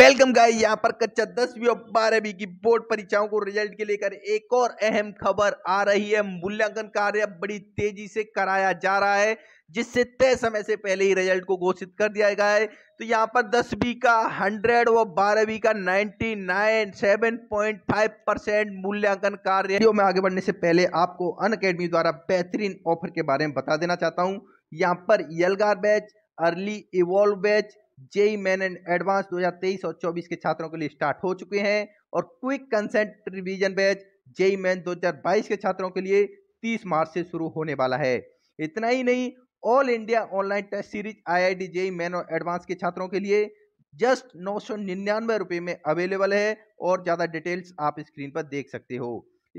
welcome guys यहाँ पर कच्चा दसवीं और बारहवीं की बोर्ड परीक्षाओं को रिजल्ट के लेकर एक और अहम खबर आ रही है मूल्यांकन कार्य बड़ी तेजी से कराया जा रहा है जिससे तय समय से पहले ही रिजल्ट को घोषित कर दिया गया है तो यहाँ पर दसवीं का हंड्रेड व बारहवीं का ninety nine seven point five percent मूल्यांकन कार्य में आगे बढ़ने से पहले आपको अन अकेडमी द्वारा बेहतरीन ऑफर के बारे में बता देना चाहता हूँ यहाँ पर Yalgaar batch early evolve batch JEE main and advance 2023 और 24 के छात्रों के लिए स्टार्ट हो चुके हैं और quick consent revision batch JEE main 2022 के छात्रों के लिए 30 मार्च से शुरू होने वाला है इतना ही नहीं all India online test series IIT JEE main और एडवांस के छात्रों के लिए जस्ट नौ सौ निन्यानवे रुपये में अवेलेबल है और ज़्यादा डिटेल्स आप स्क्रीन पर देख सकते हो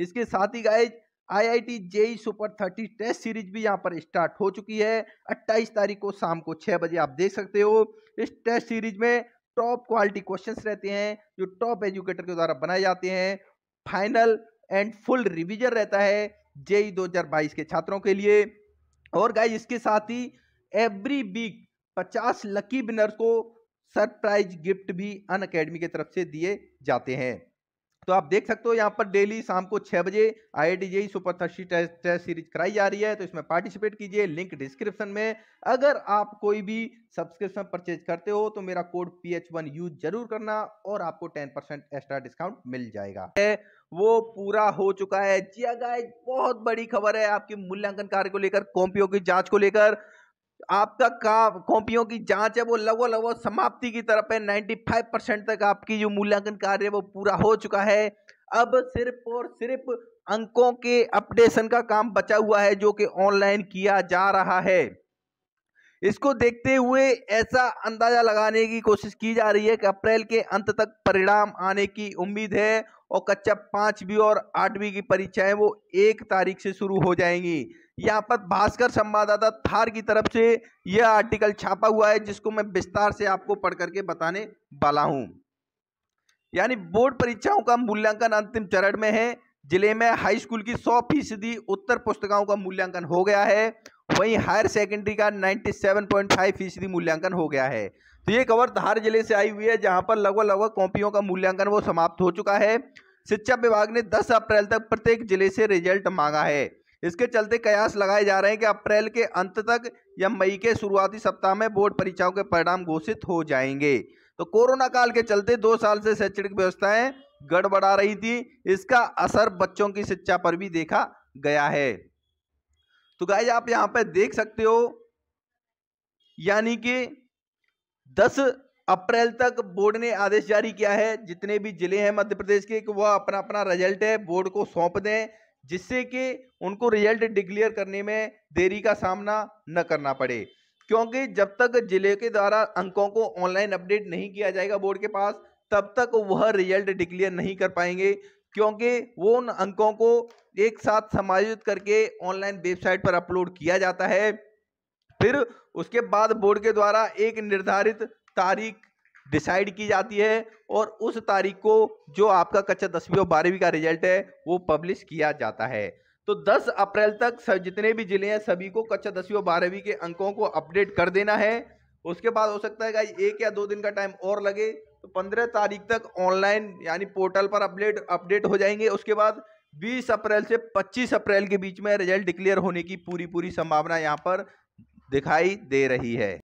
इसके साथ ही guys IIT JEE super thirty test series भी यहाँ पर स्टार्ट हो चुकी है 28 तारीख को शाम को 6 बजे आप देख सकते हो इस टेस्ट सीरीज में टॉप क्वालिटी क्वेश्चंस रहते हैं जो टॉप एजुकेटर के द्वारा बनाए जाते हैं फाइनल एंड फुल रिविजन रहता है जेई 2022 के छात्रों के लिए और गाइज इसके साथ ही एवरी वीक पचास लकी विनर को सरप्राइज गिफ्ट भी अन अकेडमी की तरफ से दिए जाते हैं तो आप देख सकते हो यहाँ पर डेली शाम को छः बजे I I T super thirty test test series कराई जा रही है तो इसमें पार्टिसिपेट कीजिए लिंक डिस्क्रिप्शन में अगर आप कोई भी सब्सक्रिप्शन परचेज करते हो तो मेरा code P H one use जरूर करना और आपको टेन परसेंट एक्स्ट्रा डिस्काउंट मिल जाएगा वो पूरा हो चुका है जी गाइस हाँ, बहुत बड़ी खबर है आपके मूल्यांकन कार्य को लेकर कॉम्पियो की जांच को लेकर आप तक का कॉपियों की जांच है वो लगभग लगभग समाप्ति की तरफ है 95 परसेंट तक आपकी जो मूल्यांकन कार्य है वो पूरा हो चुका है अब सिर्फ और सिर्फ अंकों के अपडेशन का काम बचा हुआ है जो कि ऑनलाइन किया जा रहा है इसको देखते हुए ऐसा अंदाजा लगाने की कोशिश की जा रही है कि अप्रैल के अंत तक परिणाम आने की उम्मीद है और कक्षा पाँचवीं और आठवीं की परीक्षाएं वो एक तारीख से शुरू हो जाएंगी यहाँ पर भास्कर संवाददाता थार की तरफ से यह आर्टिकल छापा हुआ है जिसको मैं विस्तार से आपको पढ़ करके बताने वाला हूँ यानी बोर्ड परीक्षाओं का मूल्यांकन अंतिम चरण में है जिले में हाई स्कूल की सौ फीसदी उत्तर पुस्तिकाओं का मूल्यांकन हो गया है वहीं हायर सेकेंडरी का 97.5 फीसदी मूल्यांकन हो गया है तो ये खबर धार जिले से आई हुई है जहां पर लगभग लगभग कॉपियों का मूल्यांकन वो समाप्त हो चुका है शिक्षा विभाग ने 10 अप्रैल तक प्रत्येक जिले से रिजल्ट मांगा है इसके चलते कयास लगाए जा रहे हैं कि अप्रैल के अंत तक या मई के शुरुआती सप्ताह में बोर्ड परीक्षाओं के परिणाम घोषित हो जाएंगे तो कोरोना काल के चलते दो साल से शैक्षणिक व्यवस्थाएं गड़बड़ा रही थी इसका असर बच्चों की शिक्षा पर भी देखा गया है तो गाइज आप यहां पर देख सकते हो यानी कि 10 अप्रैल तक बोर्ड ने आदेश जारी किया है जितने भी जिले हैं मध्य प्रदेश के वह अपना अपना रिजल्ट है बोर्ड को सौंप दें जिससे कि उनको रिजल्ट डिक्लेयर करने में देरी का सामना न करना पड़े क्योंकि जब तक जिले के द्वारा अंकों को ऑनलाइन अपडेट नहीं किया जाएगा बोर्ड के पास तब तक वह रिजल्ट डिक्लेयर नहीं कर पाएंगे क्योंकि वो उन अंकों को एक साथ समायोजित करके ऑनलाइन वेबसाइट पर अपलोड किया जाता है फिर उसके बाद बोर्ड के द्वारा एक निर्धारित तारीख डिसाइड की जाती है और उस तारीख को जो आपका कक्षा दसवीं और बारहवीं का रिजल्ट है वो पब्लिश किया जाता है तो 10 अप्रैल तक सब जितने भी जिले हैं सभी को कक्षा दसवीं और बारहवीं के अंकों को अपडेट कर देना है उसके बाद हो सकता है एक या दो दिन का टाइम और लगे तो पंद्रह तारीख तक ऑनलाइन यानी पोर्टल पर अपडेट अपडेट हो जाएंगे उसके बाद बीस अप्रैल से पच्चीस अप्रैल के बीच में रिजल्ट डिक्लेयर होने की पूरी पूरी संभावना यहाँ पर दिखाई दे रही है